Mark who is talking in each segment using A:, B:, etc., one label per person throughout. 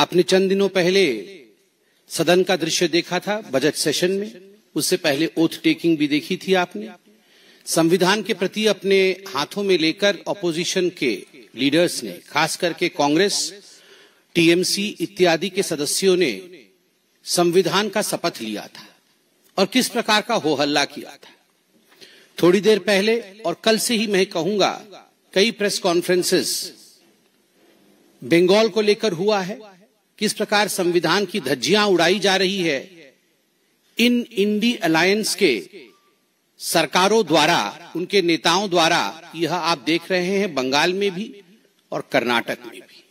A: आपने चंद दिनों पहले सदन का दृश्य देखा था बजट सेशन में उससे पहले ओथ टेकिंग भी देखी थी आपने संविधान के प्रति अपने हाथों में लेकर ऑपोजिशन के लीडर्स ने खास करके कांग्रेस टीएमसी इत्यादि के सदस्यों ने संविधान का शपथ लिया था और किस प्रकार का हो हल्ला किया था थोड़ी देर पहले और कल से ही मैं कहूंगा कई प्रेस कॉन्फ्रेंसेस बंगाल को लेकर हुआ है किस प्रकार संविधान की धज्जियां उड़ाई जा रही है इन इंडी अलायंस के सरकारों द्वारा उनके नेताओं द्वारा यह आप देख रहे हैं बंगाल में भी और कर्नाटक में भी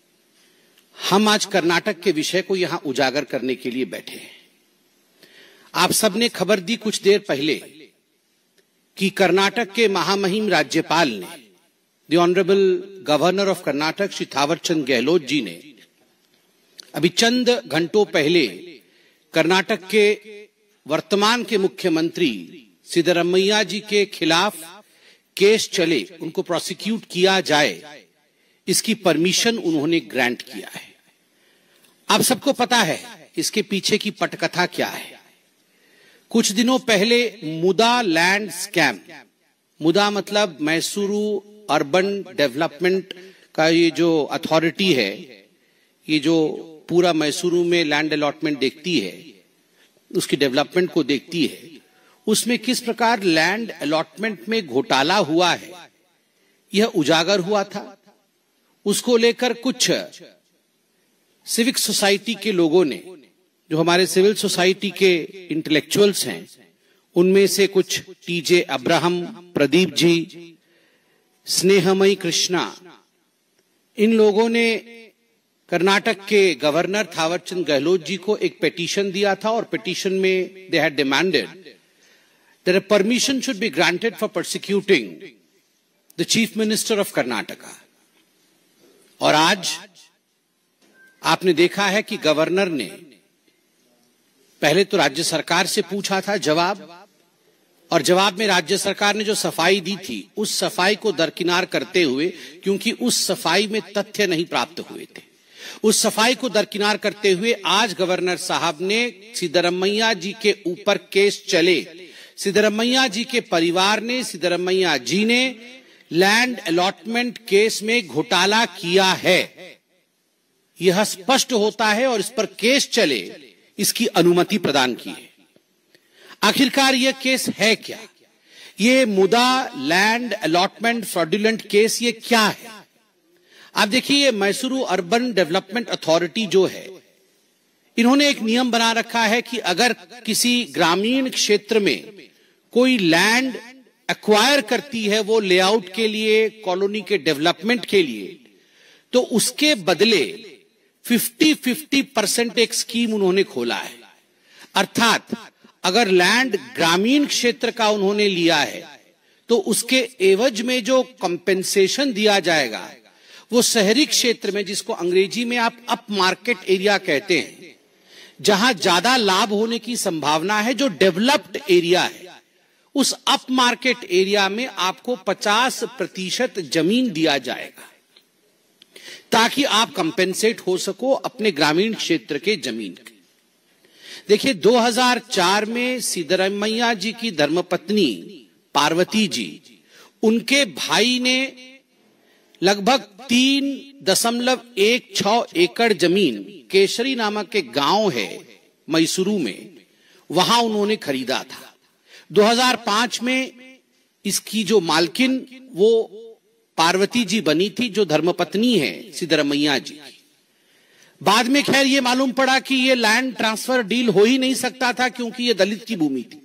A: हम आज कर्नाटक के विषय को यहां उजागर करने के लिए बैठे हैं आप सबने खबर दी कुछ देर पहले कि कर्नाटक के महामहिम राज्यपाल ने the honourable governor of Karnataka Shri Thawarchand Gehlot ji ने अभी चंद घंटों पहले कर्नाटक के वर्तमान के मुख्यमंत्री सिद्धरमैया जी के खिलाफ केस चले उनको प्रोसिक्यूट किया जाए इसकी परमिशन उन्होंने ग्रांट किया है आप सबको पता है इसके पीछे की पटकथा क्या है कुछ दिनों पहले मुदा लैंड स्कैम मुदा मतलब मैसूरू अर्बन डेवलपमेंट का ये जो अथॉरिटी है ये जो पूरा मैसूरू में लैंड अलॉटमेंट देखती है उसकी डेवलपमेंट को देखती है उसमें किस प्रकार लैंड अलॉटमेंट में घोटाला हुआ है यह उजागर हुआ था उसको लेकर कुछ सिविक सोसाइटी के लोगों ने जो हमारे सिविल सोसाइटी के इंटेलेक्चुअल्स हैं उनमें से कुछ टीजे अब्राहम प्रदीप जी स्नेहमयी कृष्णा इन लोगों ने कर्नाटक के गवर्नर थावरचंद गहलोत जी को एक पिटीशन दिया था और पिटीशन में they had demanded that a permission should be granted for persecuting the chief minister of और आज आपने देखा है कि गवर्नर ने पहले तो राज्य सरकार से पूछा था जवाब और जवाब में राज्य सरकार ने जो सफाई दी थी उस सफाई को दरकिनार करते हुए क्योंकि उस सफाई में तथ्य नहीं प्राप्त हुए थे उस सफाई को दरकिनार करते हुए आज गवर्नर साहब ने सिद्धरमैया जी के ऊपर केस चले सिद्धरमैया जी के परिवार ने सिद्धरमैया जी ने लैंड अलॉटमेंट केस में घोटाला किया है यह स्पष्ट होता है और इस पर केस चले इसकी अनुमति प्रदान की है आखिरकार यह केस है क्या ये मुदा लैंड अलॉटमेंट फ्रॉड्यूलेंट केस ये क्या है आप देखिए मैसूरू अर्बन डेवलपमेंट अथॉरिटी जो है इन्होंने एक नियम बना रखा है कि अगर किसी ग्रामीण क्षेत्र में कोई लैंड एक्वायर करती है वो लेआउट के लिए कॉलोनी के डेवलपमेंट के लिए तो उसके बदले 50 50 परसेंट एक स्कीम उन्होंने खोला है अर्थात अगर लैंड ग्रामीण क्षेत्र का उन्होंने लिया है तो उसके एवज में जो कंपेंसेशन दिया जाएगा वो शहरी क्षेत्र में जिसको अंग्रेजी में आप अप मार्केट एरिया कहते हैं जहां ज्यादा लाभ होने की संभावना है जो डेवलप्ड एरिया है उस अप मार्केट एरिया में आपको 50 प्रतिशत जमीन दिया जाएगा ताकि आप कंपेंसेट हो सको अपने ग्रामीण क्षेत्र के जमीन के देखिए 2004 में सिद्धरमैया जी की धर्मपत्नी पार्वती जी उनके भाई ने लगभग तीन दशमलव एक छ एकड़ जमीन केसरी नामक के गांव है मैसूरू में वहां उन्होंने खरीदा था 2005 में इसकी जो मालकिन वो पार्वती जी बनी थी जो धर्मपत्नी है सिद्धरमैया जी बाद में खैर ये मालूम पड़ा कि ये लैंड ट्रांसफर डील हो ही नहीं सकता था क्योंकि ये दलित की भूमि थी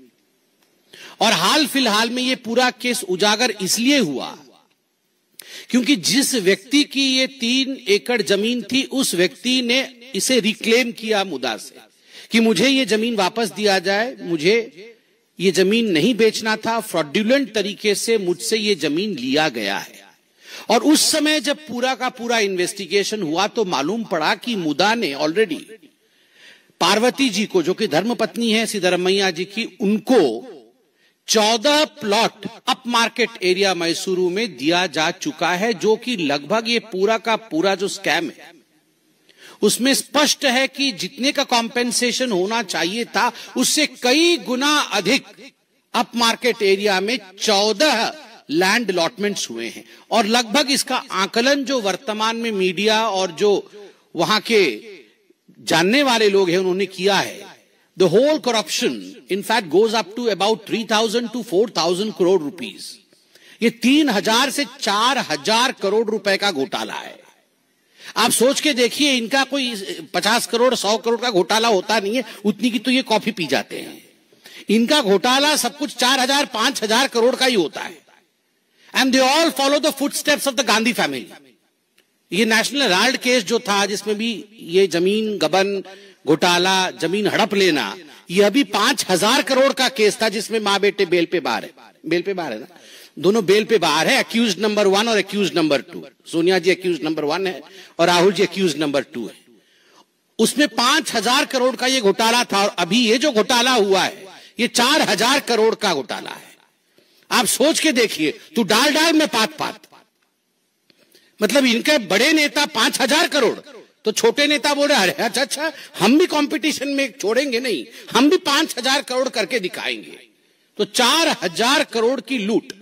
A: और हाल फिलहाल में ये पूरा केस उजागर इसलिए हुआ क्योंकि जिस व्यक्ति की ये तीन एकड़ जमीन थी उस व्यक्ति ने इसे रिक्लेम किया मुदा से कि मुझे ये जमीन वापस दिया जाए मुझे ये जमीन नहीं बेचना था फ्रॉड्यूलेंट तरीके से मुझसे ये जमीन लिया गया है और उस समय जब पूरा का पूरा इन्वेस्टिगेशन हुआ तो मालूम पड़ा कि मुदा ने ऑलरेडी पार्वती जी को जो कि धर्म पत्नी है सिद्धरमैया जी की उनको चौदह plot up market area Mysuru में दिया जा चुका है जो कि लगभग ये पूरा का पूरा जो स्कैम है उसमें स्पष्ट है कि जितने का कॉम्पेंसेशन होना चाहिए था उससे कई गुना अधिक अप मार्केट एरिया में चौदह लैंड अलॉटमेंट्स हुए हैं और लगभग इसका आकलन जो वर्तमान में मीडिया और जो वहां के जानने वाले लोग हैं उन्होंने किया है The whole corruption, in fact, goes up to about 3,000 to 4,000 crore rupees. ये तीन हजार से चार हजार करोड़ रुपए का घोटाला है आप सोच के देखिए इनका कोई पचास करोड़ सौ करोड़ का घोटाला होता नहीं है उतनी की तो ये कॉफी पी जाते हैं इनका घोटाला सब कुछ चार हजार पांच हजार करोड़ का ही होता है and they all follow the footsteps of the Gandhi family ये नेशनल हेराल्ड केस जो था जिसमें भी ये जमीन गबन घोटाला जमीन हड़प लेना यह भी पांच हजार करोड़ का केस था जिसमें माँ बेटे बेल पे बाहर है बेल पे बाहर है ना दोनों बेल पे बाहर है अक्यूज नंबर वन और accused number two Sonia ji accused number one है और Rahul ji accused number two है उसमें पांच हजार करोड़ का ये घोटाला था और अभी ये जो घोटाला हुआ है ये चार हजार करोड़ का घोटाला है आप सोच के देखिए तू डाल डाल में पात पात मतलब इनके बड़े नेता पांच हजार करोड़ तो छोटे नेता बोल रहे अरे अच्छा अच्छा हम भी कंपटीशन में छोड़ेंगे नहीं हम भी पांच हजार करोड़ करके दिखाएंगे तो चार हजार करोड़ की लूट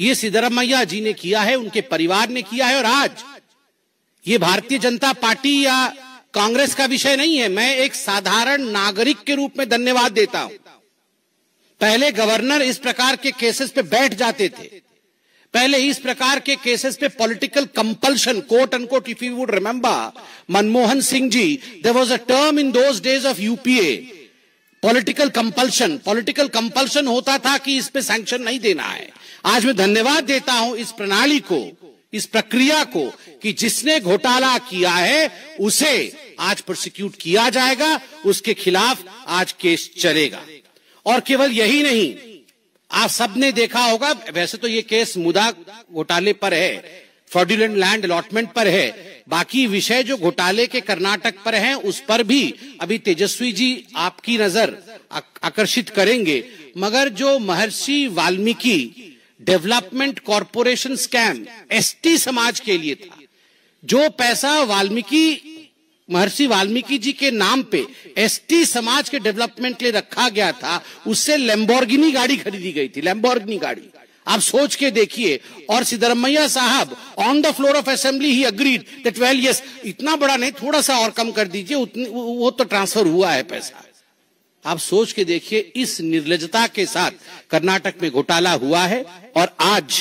A: ये सिद्धरमैया जी ने किया है उनके परिवार ने किया है और आज ये भारतीय जनता पार्टी या कांग्रेस का विषय नहीं है मैं एक साधारण नागरिक के रूप में धन्यवाद देता हूं पहले गवर्नर इस प्रकार के केसेस पे बैठ जाते थे पहले इस प्रकार के केसेस पे political compulsion quote and court if you would remember Manmohan Singh ji there was a term in those days of UPA political compulsion political compulsion होता था कि इस पे सैंक्शन नहीं देना है आज मैं धन्यवाद देता हूं इस प्रणाली को इस प्रक्रिया को कि जिसने घोटाला किया है उसे आज प्रोसिक्यूट किया जाएगा उसके खिलाफ आज केस चलेगा और केवल यही नहीं आप सबने देखा होगा वैसे तो ये केस मुदा घोटाले पर है फ्रॉडुलेंट लैंड अलॉटमेंट पर है बाकी विषय जो घोटाले के कर्नाटक पर हैं उस पर भी अभी तेजस्वी जी आपकी नजर आकर्षित करेंगे मगर जो Maharshi Valmiki development corporation scam ST समाज के लिए था जो पैसा वाल्मीकि महर्षि वाल्मीकि जी के नाम पे एसटी समाज के डेवलपमेंट के लिए रखा गया था उससे लेम्बोर्गिनी गाड़ी खरीदी गई थी लेम्बोर्गिनी गाड़ी आप सोच के देखिए और सिद्धरमैया साहब on the floor of assembly he agreed that well yes इतना बड़ा नहीं थोड़ा सा और कम कर दीजिए वो तो ट्रांसफर हुआ है पैसा आप सोच के देखिए इस निर्लजता के साथ कर्नाटक में घोटाला हुआ है और आज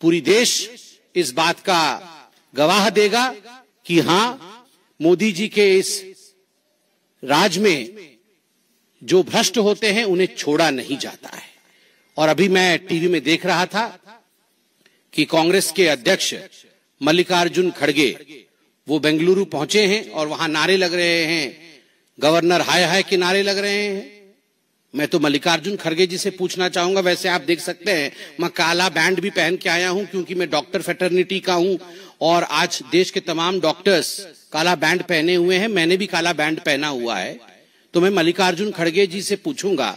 A: पूरी देश इस बात का गवाह देगा कि हाँ मोदी जी के इस राज में जो भ्रष्ट होते हैं उन्हें छोड़ा नहीं जाता है और अभी मैं टीवी में देख रहा था कि कांग्रेस के अध्यक्ष मल्लिकार्जुन खड़गे वो बेंगलुरु पहुंचे हैं और वहां नारे लग रहे हैं गवर्नर हाय हाय के नारे लग रहे हैं मैं तो मल्लिकार्जुन खड़गे जी से पूछना चाहूंगा वैसे आप देख सकते हैं मैं काला बैंड भी पहन के आया हूं क्योंकि मैं डॉक्टर फेटर्निटी का हूं और आज देश के तमाम डॉक्टर्स काला बैंड पहने हुए हैं मैंने भी काला बैंड पहना हुआ है तो मैं मल्लिकार्जुन खड़गे जी से पूछूंगा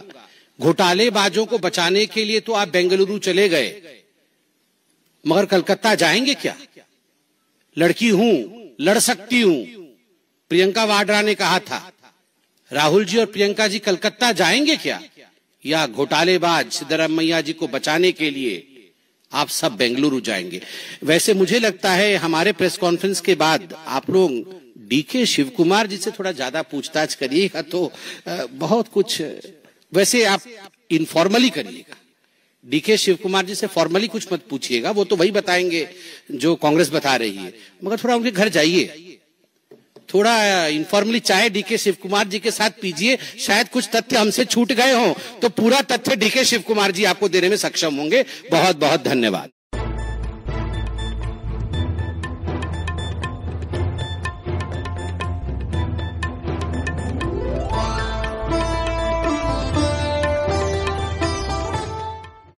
A: घोटालेबाजों को बचाने के लिए तो आप बेंगलुरु चले गए मगर कलकत्ता जाएंगे क्या लड़की हूं लड़ सकती हूं प्रियंका वाड्रा ने कहा था राहुल जी और प्रियंका जी कलकत्ता जाएंगे क्या या घोटालेबाज सिद्धरामैया जी को बचाने के लिए आप सब बेंगलुरु जाएंगे वैसे मुझे लगता है हमारे प्रेस कॉन्फ्रेंस के बाद आप लोग डीके शिव कुमार जी से थोड़ा ज्यादा पूछताछ करिएगा तो बहुत कुछ वैसे आप इनफॉर्मली करिएगा डीके शिव कुमार जी से फॉर्मली कुछ मत पूछिएगा वो तो वही बताएंगे जो कांग्रेस बता रही है मगर थोड़ा उनके घर जाइए थोड़ा इनफॉर्मली चाहे डीके शिव कुमार जी के साथ पीजिए शायद कुछ तथ्य हमसे छूट गए हों तो पूरा तथ्य डीके शिव कुमार जी आपको देने में सक्षम होंगे बहुत बहुत धन्यवाद